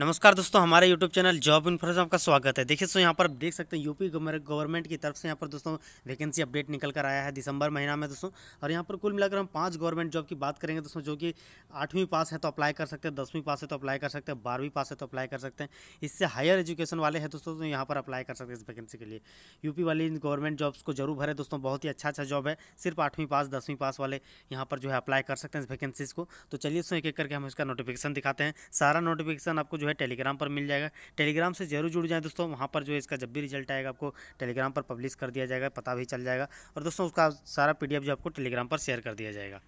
नमस्कार दोस्तों हमारे यूट्यूब चैनल जॉब इन्फॉर्मेशन आपका स्वागत है देखिए सो यहाँ पर आप देख सकते हैं यूपी गवर्नमेंट की तरफ से यहाँ पर दोस्तों वैकेंसी अपडेट निकल कर आया है दिसंबर महीना में दोस्तों और यहाँ पर कुल मिलाकर हम पांच गवर्नमेंट जॉब की बात करेंगे दोस्तों जो कि आठवीं पास है तो अप्लाई कर सकते हैं दसवीं पास है तो अप्लाई कर सकते हैं बारहवीं पास है तो अप्लाई कर सकते हैं इससे हायर एजुकेशन वाले हैं दोस्तों तो यहाँ पर अप्लाई कर सकते हैं इस वैकेंसी के लिए यूपी वाली गवर्नमेंट जॉब्स को जरूर भरे दोस्तों बहुत ही अच्छा अच्छा जॉब है सिर्फ आठवीं पास दसवीं पास वाले यहाँ पर जो है अप्लाई कर सकते हैं इस वैकेंसीज को तो चलिए दोस्तों एक एक करके हम इसका नोटिफिकेशन दिखाते हैं सारा नोटिफिकेशन आपको जो है टेलीग्राम पर मिल जाएगा टेलीग्राम से जरूर जुड़ जाए दोस्तों वहाँ पर जो है इसका जब भी रिजल्ट आएगा आपको टेलीग्राम पर पब्लिश कर दिया जाएगा पता भी चल जाएगा और दोस्तों उसका सारा पी जो आपको टेलीग्राम पर शेयर कर दिया जाएगा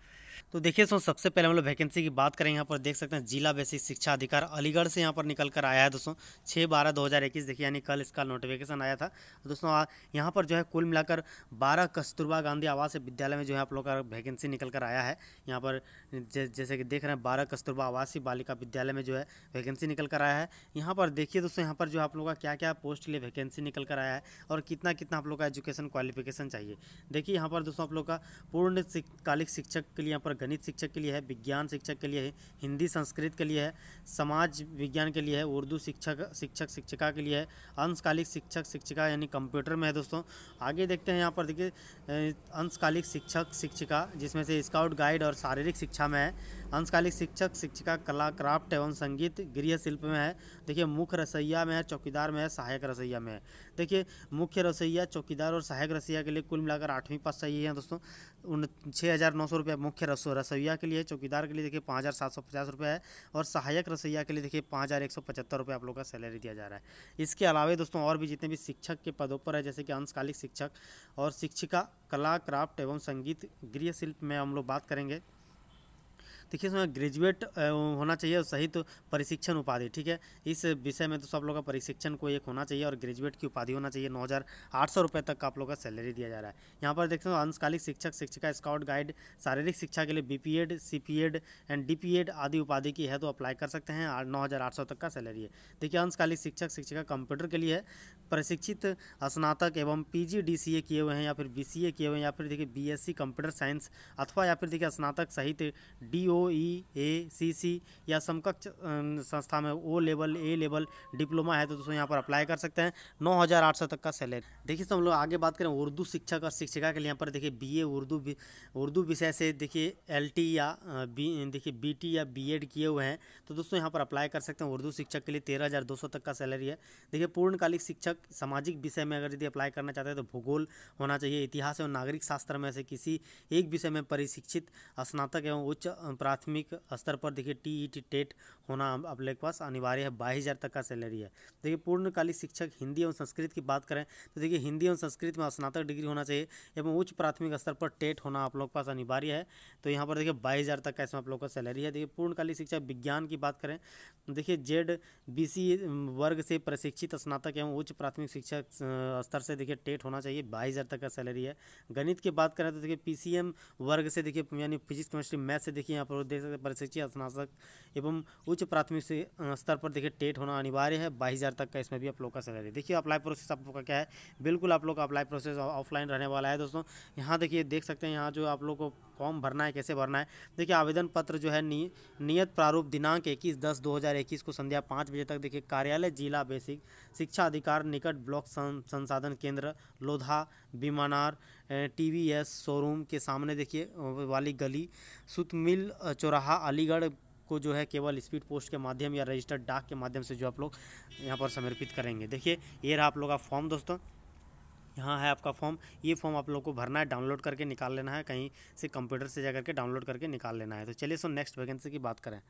तो देखिए दोस्तों सबसे पहले हम लोग वैकेंसी की बात करें यहाँ पर देख सकते हैं जिला बेसिक शिक्षा अधिकार अलीगढ़ से यहाँ पर निकल कर आया है दोस्तों छः बारह दो हज़ार इक्कीस देखिए यानी कल इसका नोटिफिकेशन आया था दोस्तों यहाँ पर जो है कुल मिलाकर बारह कस्तूरबा गांधी आवास विद्यालय में जो है आप लोग का वैकेंसी निकल कर आया है यहाँ पर जैसे कि देख रहे हैं बारह कस्तूरबा आवासीय बालिका विद्यालय में जो है वैकेंसी निकल कर आया है यहाँ पर देखिए दोस्तों यहाँ पर जो आप लोगों का क्या क्या पोस्ट के लिए वैकेंसी निकल कर आया है और कितना कितना आप लोग का एजुकेशन क्वालिफिकेशन चाहिए देखिए यहाँ पर दोस्तों आप लोग का पूर्ण कालिक शिक्षक के लिए यहाँ पर गणित शिक्षक के लिए है विज्ञान शिक्षक के लिए है हिंदी संस्कृत के लिए है समाज विज्ञान के लिए है उर्दू शिक्षक शिक्षक शिक्षिका के लिए है अंशकालिक शिक्षक शिक्षिका यानी कंप्यूटर में है दोस्तों आगे देखते हैं यहाँ पर देखिए अंशकालिक शिक्षक शिक्षिका जिसमें से स्काउट गाइड और शारीरिक शिक्षक कक्षा अच्छा में है अंशकालिक शिक्षक शिक्षिका कला क्राफ्ट एवं संगीत गृह शिल्प में है देखिए मुख्य रसैया में है चौकीदार में है सहायक रसैया में है देखिए मुख्य रसैया चौकीदार और सहायक रसैया के लिए कुल मिलाकर आठवीं पास चाहिए है दोस्तों उन छः हज़ार नौ सौ रुपये मुख्य रसो रसोईया के लिए चौकीदार के लिए देखिए पाँच हज़ार सात सौ पचास रुपये है और सहायक रसोईया के लिए देखिए पाँच हज़ार एक सौ पचहत्तर रुपये आप लोग का सैलरी दिया जा रहा है इसके अलावा दोस्तों और भी जितने भी शिक्षक के पदों पर है जैसे कि अंशकालिक शिक्षक और शिक्षिका कला क्राफ्ट एवं संगीत गृह शिल्प में हम लोग बात करेंगे देखिए इसमें ग्रेजुएट होना चाहिए और सहित तो प्रशिक्षण उपाधि ठीक है इस विषय में तो सब लोग का प्रशिक्षण को एक होना चाहिए और ग्रेजुएट की उपाधि होना चाहिए नौ हज़ार रुपये तक का आप लोग का सैलरी दिया जा रहा है यहाँ पर देखते हैं अंशकालिक शिक्षक शिक्षिका स्काउट गाइड शारीरिक शिक्षा के लिए B P Ed C P Ed and D P Ed आदि उपाधि की है तो अप्लाई कर सकते हैं नौ हज़ार आठ सौ तक का सैलरी है देखिए अंशकालिक शिक्षक शिक्षिका कंप्यूटर के लिए प्रशिक्षित स्नातक एवं पी जी डी सी ए किए हुए हैं या फिर बी सी ए किए हुए हैं या फिर देखिए B S C computer science अथवा या फिर देखिए स्नातक सहित डी ओ ई ए सी सी या समकक्ष संस्था में O level A level diploma है तो दोस्तों यहाँ पर अप्लाई कर सकते हैं नौ हज़ार आठ सौ तक का सैलरी देखिए तो हम लोग आगे बात करें उर्दू शिक्षक और शिक्षिका के लिए यहाँ पर देखिए बी ए उर्दू उर्दू विषय से देखिए एल टी या बी देखिए बी टी या बी एड किए हुए हैं तो दोस्तों यहाँ पर अप्लाई कर सकते हैं उर्दू शिक्षक के लिए तेरह हज़ार दो सौ तक का सैलरी है देखिए पूर्णकालिक शिक्षक सामाजिक विषय में अगर यदि अप्लाई करना चाहते हैं तो भूगोल होना चाहिए इतिहास एवं नागरिक शास्त्र में से किसी एक विषय में परिशिक्षित स्नातक एवं उच्च प्राथमिक स्तर पर देखिए टी ई टी टेट होना आप लोग के पास अनिवार्य है बाईस हज़ार तक का सैलरी है देखिए पूर्णकालिक शिक्षक हिंदी एवं संस्कृत की बात करें तो देखिए हिंदी एवं संस्कृत में स्नातक डिग्री होना चाहिए एवं उच्च प्राथमिक स्तर पर टेट होना आप लोग के पास अनिवार्य है तो यहाँ पर देखिए बाईस हज़ार तक का इसमें आप लोग का सैलरी है देखिए पूर्णकालिक शिक्षा विज्ञान की बात करें देखिए जेड बी वर्ग से प्रशिक्षित स्नातक एवं उच्च प्राथमिक शिक्षक स्तर से देखिए टेट होना चाहिए बाईस हज़ार तक का सैलरी है गणित की बात करें तो देखिए पी वर्ग से देखिए यानी फिजिक्स केमिस्ट्री मैथ से देखिए यहाँ पर और देख सकते परिशिक्षी स्नातक एवं उच्च प्राथमिक स्तर पर देखिए टेट होना अनिवार्य है बाईस हज़ार तक का इसमें भी आप लोग का सैलरी देखिए अप्लाई प्रोसेस आप लोग का क्या है बिल्कुल आप लोग का अप्लाई प्रोसेस ऑफलाइन रहने वाला है दोस्तों यहाँ देखिए देख सकते हैं यहाँ जो आप लोग को फॉर्म भरना है कैसे भरना है देखिए आवेदन पत्र जो है नियत प्रारूप दिनांक इक्कीस दस दो को संध्या पाँच बजे तक देखिए कार्यालय जिला बेसिक शिक्षा अधिकार निकट ब्लॉक संसाधन केंद्र लोधा बीमानार टी वी एस शोरूम के सामने देखिए वाली गली सुत मिल चौराहा अलीगढ़ को जो है केवल स्पीड पोस्ट के माध्यम या रजिस्टर्ड डाक के माध्यम से जो आप लोग यहाँ पर समर्पित करेंगे देखिए ये रहा आप लोग का फॉर्म दोस्तों यहाँ है आपका फॉर्म ये फॉर्म आप लोग को भरना है डाउनलोड करके निकाल लेना है कहीं से कंप्यूटर से जा करके डाउनलोड करके निकाल लेना है तो चलिए सो नेक्स्ट वैकेंसी की बात करें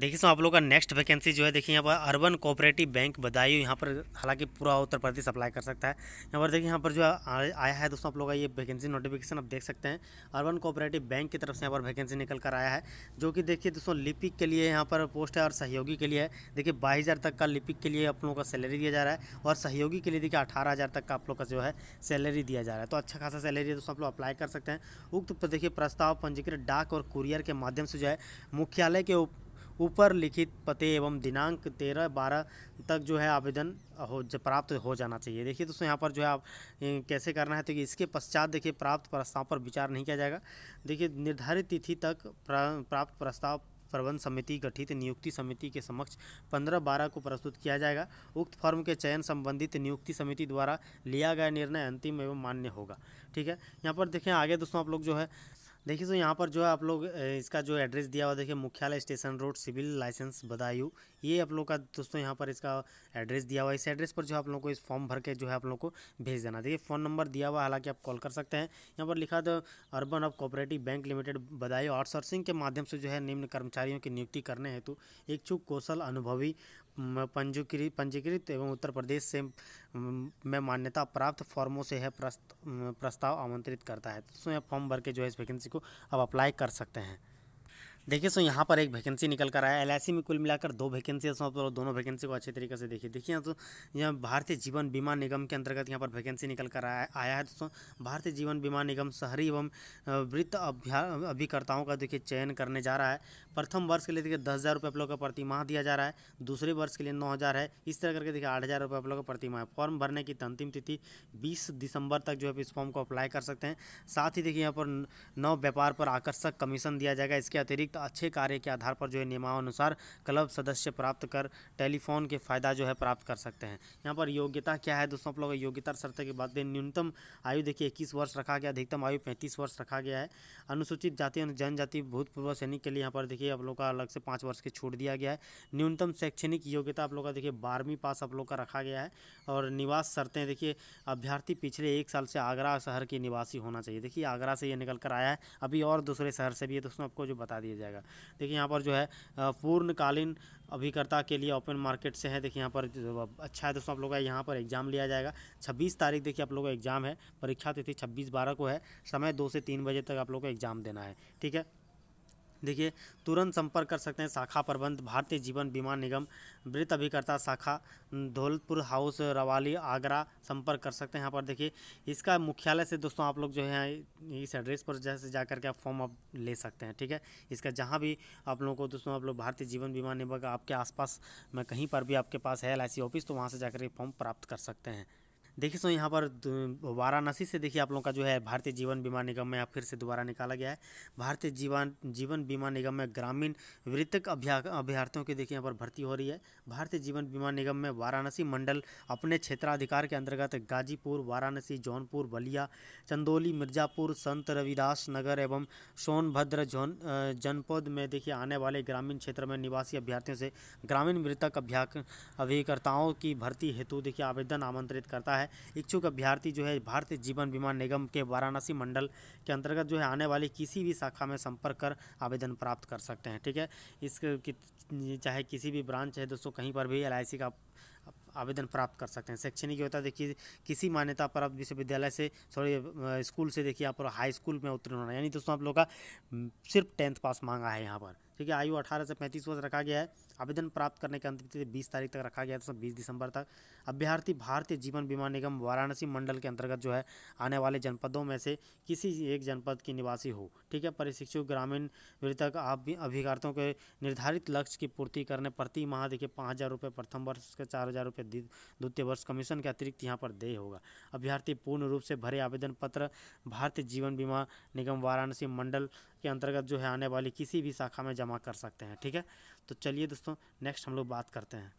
देखिए सो आप लोग का नेक्स्ट वैकेंसी जो है देखिए यहाँ पर अर्बन कोऑपरेटिव बैंक बदायूं यहाँ पर हालांकि पूरा उत्तर प्रदेश अप्लाई कर सकता है यहाँ पर देखिए यहाँ पर जो आया है दोस्तों आप लोग का ये वैकेंसी नोटिफिकेशन आप देख सकते हैं अर्बन कोऑपरेटिव बैंक की तरफ से यहाँ पर वैकेंसी निकल कर आया है जो कि देखिए दोस्तों लिपिक के लिए यहाँ पर पोस्ट है और सहयोगी के लिए है देखिए बाईस तक का लिपिक के लिए आप लोगों का सैलरी दिया जा रहा है और सहयोगी के लिए देखिए अठारह तक का आप लोग का जो है सैलरी दिया जा रहा है तो अच्छा खासा सैलरी है दोस्तों आप लोग अप्लाई कर सकते हैं उक्त देखिए प्रस्ताव पंजीकृत डाक और कुरियर के माध्यम से जो है मुख्यालय के ऊपर लिखित पते एवं दिनांक तेरह बारह तक जो है आवेदन हो प्राप्त हो जाना चाहिए देखिए दोस्तों यहाँ पर जो है आप कैसे करना है तो इसके पश्चात देखिए प्राप्त प्रस्ताव पर विचार नहीं किया जाएगा देखिए निर्धारित तिथि तक प्राप्त प्रस्ताव प्रबंध समिति गठित नियुक्ति समिति के समक्ष पंद्रह बारह को प्रस्तुत किया जाएगा उक्त फर्म के चयन संबंधित नियुक्ति समिति द्वारा लिया गया निर्णय अंतिम एवं मान्य होगा ठीक है यहाँ पर देखें आगे दोस्तों आप लोग जो है देखिए तो यहाँ पर जो है आप लोग इसका जो एड्रेस दिया हुआ देखिए मुख्यालय station road civil lines Badaun ये आप लोग का दोस्तों यहाँ पर इसका एड्रेस दिया हुआ है इस एड्रेस पर जो आप लोग को इस फॉर्म भर के जो है आप लोग को भेज देना देखिए फ़ोन नंबर दिया हुआ हालांकि आप कॉल कर सकते हैं यहाँ पर लिखा था urban of cooperative bank limited Badaun outsourcing के माध्यम से जो है निम्न कर्मचारियों की नियुक्ति करने हेतु इच्छुक कौशल अनुभवी पंजीकृत पंजीकृत एवं उत्तर प्रदेश से में मान्यता प्राप्त फॉर्मों से है प्रस्ताव आमंत्रित करता है तो उसमें फॉर्म भर के जो है इस वैकेंसी को अब अप्लाई कर सकते हैं देखिए सो यहाँ पर एक वैकेंसी निकल कर आया एल में कुल मिलाकर दो वैकेंसी है तो दोनों वैकेंसी को अच्छे तरीके से देखिए देखिए तो यहाँ भारतीय जीवन बीमा निगम के अंतर्गत यहाँ पर वैकेंसी निकल कर आया है दोस्तों भारतीय जीवन बीमा निगम शहरी एवं वृत्त अभिकर्ताओं का देखिए चयन करने जा रहा है प्रथम वर्ष के लिए देखिए दस हज़ार रुपये आप लोग का प्रतिमाह दिया जा रहा है दूसरे वर्ष के लिए नौ हज़ार है इस तरह करके देखिए आठ हज़ार रुपये आप लोग का प्रतिमाह है फॉर्म भरने की अंतिम तिथि बीस दिसंबर तक जो है इस फॉर्म को अप्लाई कर सकते हैं साथ ही देखिए यहाँ पर नौ व्यापार पर आकर्षक कमीशन दिया जाएगा इसके अतिरिक्त निम्नलिखित तो अच्छे कार्य के आधार पर जो है नियमानुसार क्लब सदस्य प्राप्त कर टेलीफोन के फ़ायदा जो है प्राप्त कर सकते हैं यहाँ पर योग्यता क्या है दोस्तों आप लोग योग्यता शर्त के बाद न्यूनतम आयु देखिए इक्कीस वर्ष रखा गया अधिकतम आयु पैंतीस वर्ष रखा गया है अनुसूचित जाति और जनजाति भूतपूर्व सैनिक के लिए यहाँ पर देखिए आप लोग का अलग से पाँच वर्ष की छूट दिया गया है न्यूनतम शैक्षणिक योग्यता आप लोग का देखिए बारहवीं पास आप लोग का रखा गया है और निवास शर्तें देखिए अभ्यर्थी पिछले एक साल से आगरा शहर के निवासी होना चाहिए देखिए आगरा से ये निकल कर आया है अभी और दूसरे शहर से भी है दोस्तों आपको जो बता दिया जाए जाएगा देखिए यहाँ पर जो है पूर्णकालीन अभिकर्ता के लिए ओपन मार्केट से है देखिए यहाँ पर अच्छा है दोस्तों आप लोग का यहाँ पर एग्ज़ाम लिया जाएगा 26 तारीख देखिए आप लोगों का एग्ज़ाम है परीक्षा तिथि 26 बारह को है समय दो से तीन बजे तक आप लोग को एग्ज़ाम देना है ठीक है देखिए तुरंत संपर्क कर सकते हैं शाखा प्रबंध भारतीय जीवन बीमा निगम वृत्त अभिकर्ता शाखा धौलपुर हाउस रवाली आगरा संपर्क कर सकते हैं यहाँ पर देखिए इसका मुख्यालय से दोस्तों आप लोग जो है इस एड्रेस पर जैसे जा करके आप फॉर्म आप ले सकते हैं ठीक है इसका जहाँ भी आप लोगों को दोस्तों आप लोग भारतीय जीवन बीमा निगम आपके आसपास में कहीं पर भी आपके पास है एल ऑफिस तो वहाँ से जाकर फॉर्म प्राप्त कर सकते हैं देखिए सो यहाँ पर वाराणसी से देखिए आप लोगों का जो है भारतीय जीवन बीमा निगम में फिर से दोबारा निकाला गया है भारतीय जीवन जीवन बीमा निगम में ग्रामीण वृत्तक अभ्यर्थियों की देखिए यहाँ पर भर्ती हो रही है भारतीय जीवन बीमा निगम में वाराणसी मंडल अपने क्षेत्राधिकार के अंतर्गत गाजीपुर वाराणसी जौनपुर बलिया चंदौली मिर्जापुर संत रविदास नगर एवं सोनभद्र जौन जनपद में देखिए आने वाले ग्रामीण क्षेत्र में निवासी अभ्यर्थियों से ग्रामीण मृतक अभिकर्ताओं की भर्ती हेतु देखिए आवेदन आमंत्रित करता है है इच्छुक अभ्यर्थी जो है भारतीय जीवन बीमा निगम के वाराणसी मंडल के अंतर्गत जो है आने वाली किसी भी शाखा में संपर्क कर आवेदन प्राप्त कर सकते हैं ठीक है इस चाहे किसी भी ब्रांच है दोस्तों कहीं पर भी एल का आवेदन प्राप्त कर सकते हैं शैक्षणिक योग्यता देखिए किसी मान्यता प्राप्त विश्वविद्यालय से सॉरी स्कूल से देखिए यहाँ पर हाई स्कूल में उत्तीर्ण होना यानी दोस्तों आप लोग का सिर्फ टेंथ पास मांगा है यहाँ पर ठीक है आयु अठारह से पैंतीस वर्ष रखा गया है आवेदन प्राप्त करने की अंतिम तिथि बीस तारीख तक रखा गया था तो बीस दिसंबर तक अभ्यर्थी भारतीय जीवन बीमा निगम वाराणसी मंडल के अंतर्गत जो है आने वाले जनपदों में से किसी एक जनपद की निवासी हो ठीक है परिशिक्षु ग्रामीण मृतक अभिकारतों के निर्धारित लक्ष्य की पूर्ति करने प्रति माह देखिए पाँच हज़ार रुपये प्रथम वर्ष का चार हज़ार रुपये द्वितीय वर्ष कमीशन के अतिरिक्त यहाँ पर देय होगा अभ्यर्थी पूर्ण रूप से भरे आवेदन पत्र भारतीय जीवन बीमा निगम वाराणसी मंडल के अंतर्गत जो है आने वाली किसी भी शाखा में जमा कर सकते हैं ठीक है तो चलिए दोस्तों नेक्स्ट हम लोग बात करते हैं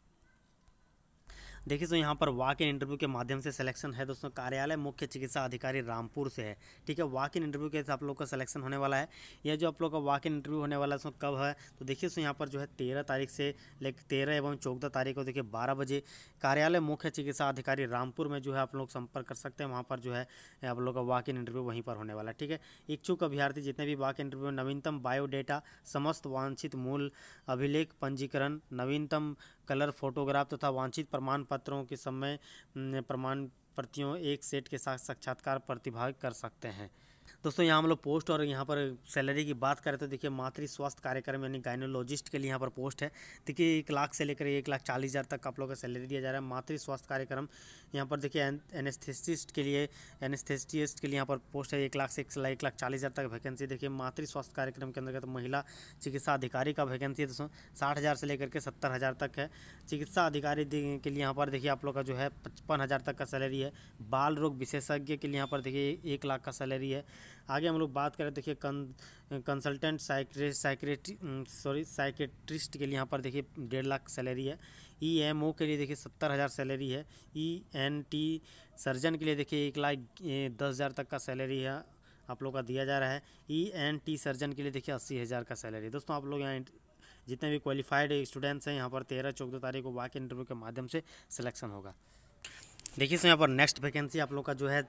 देखिए सो तो यहाँ पर वाक इन इंटरव्यू के माध्यम से सिलेक्शन है दोस्तों कार्यालय मुख्य चिकित्सा अधिकारी रामपुर से है ठीक है वाक इन इंटरव्यू के आप लोग का सिलेक्शन होने वाला है यह जो आप लोग का वाक इन इंटरव्यू होने वाला है उसमें कब है तो देखिए सो तो यहाँ पर जो है तेरह तारीख से लेकिन तेरह एवं चौदह तारीख को देखिए बारह बजे कार्यालय मुख्य चिकित्सा अधिकारी रामपुर में जो है आप लोग संपर्क कर सकते हैं वहाँ पर जो है आप लोग का वाक इन इंटरव्यू वहीं पर होने वाला है ठीक है इच्छुक अभ्यर्थी जितने भी वाक इंटरव्यू नवीनतम बायोडेटा समस्त वांछित मूल अभिलेख पंजीकरण नवीनतम कलर फोटोग्राफ तथा तो वांछित प्रमाण पत्रों के समय प्रमाण प्रतियों एक सेट के साथ साक्षात्कार प्रतिभाग कर सकते हैं दोस्तों यहाँ हम लोग पोस्ट और यहाँ पर सैलरी की बात करें तो देखिए मातृ स्वास्थ्य कार्यक्रम यानी गायनोलॉजिस्ट के लिए यहाँ पर पोस्ट है देखिए एक लाख से लेकर एक लाख चालीस हज़ार तक आप लोग का सैलरी दिया जा रहा है मातृ स्वास्थ्य कार्यक्रम यहाँ पर देखिए एनेस्थेसिस्ट के लिए एनेस्थेसिस्ट के लिए यहाँ पर पोस्ट है एक लाख से एक लाख चालीस हज़ार तक वैकेंसी देखिए मातृ स्वास्थ्य कार्यक्रम के अंतर्गत महिला चिकित्सा अधिकारी का वैकेंसी है दोस्तों साठ हज़ार से लेकर के सत्तर हज़ार तक है चिकित्सा अधिकारी के लिए यहाँ पर देखिए आप लोग का जो है पचपन हज़ार तक का सैलरी है बाल रोग विशेषज्ञ के लिए यहाँ पर देखिए एक लाख का सैलरी है आगे हम लोग बात करें देखिए कं कंसल्टेंट साइक्रे साइक्रेटी सॉरी साइकेट्रिस्ट के लिए यहाँ पर देखिए डेढ़ लाख सैलरी है ई एम ओ के लिए देखिए सत्तर हज़ार सैलरी है ई एन टी सर्जन के लिए देखिए एक लाख दस हज़ार तक का सैलरी है आप लोग का दिया जा रहा है ई एन टी सर्जन के लिए देखिए अस्सी हज़ार का सैलरी दोस्तों आप लोग यहाँ जितने भी क्वालिफाइड स्टूडेंट्स हैं यहाँ पर तेरह चौदह तारीख को वाक इंटरव्यू के माध्यम से सिलेक्शन होगा देखिए सो यहाँ पर नेक्स्ट वैकेंसी आप लोग का जो है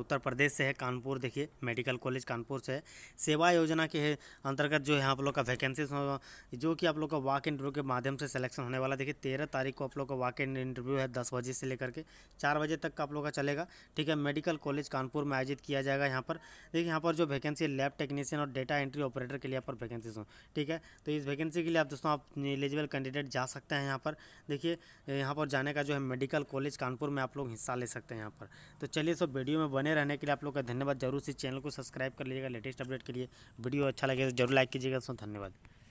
उत्तर प्रदेश से है कानपुर देखिए मेडिकल कॉलेज कानपुर से है सेवा योजना के अंतर्गत जो है आप लोग का वैकेंसी जो कि आप लोग का वॉक इंटरव्यू के माध्यम से सिलेक्शन होने वाला देखिए तेरह तारीख को आप लोग का वॉक इन इंटरव्यू है दस बजे से लेकर के चार बजे तक का आप लोग का चलेगा ठीक है मेडिकल कॉलेज कानपुर में आयोजित किया जाएगा यहाँ पर देखिए यहाँ पर जो वैकेंसी लैब टेक्नीशियन और डेटा एंट्री ऑपरेटर के लिए यहाँ पर वैकेंसीज हो ठीक है तो इस वैकेंसी के लिए आप दोस्तों आप एलिजिबल कैंडिडेट जा सकते हैं यहाँ पर देखिए यहाँ पर जाने का जो है मेडिकल कॉलेज कानपुर में आप लोग हिस्सा ले सकते हैं यहाँ पर तो चलिए सो वीडियो में बने रहने के लिए आप लोग का धन्यवाद जरूर से चैनल को सब्सक्राइब कर लीजिएगा लेटेस्ट अपडेट के लिए वीडियो अच्छा लगेगा तो जरूर लाइक कीजिएगा सो धन्यवाद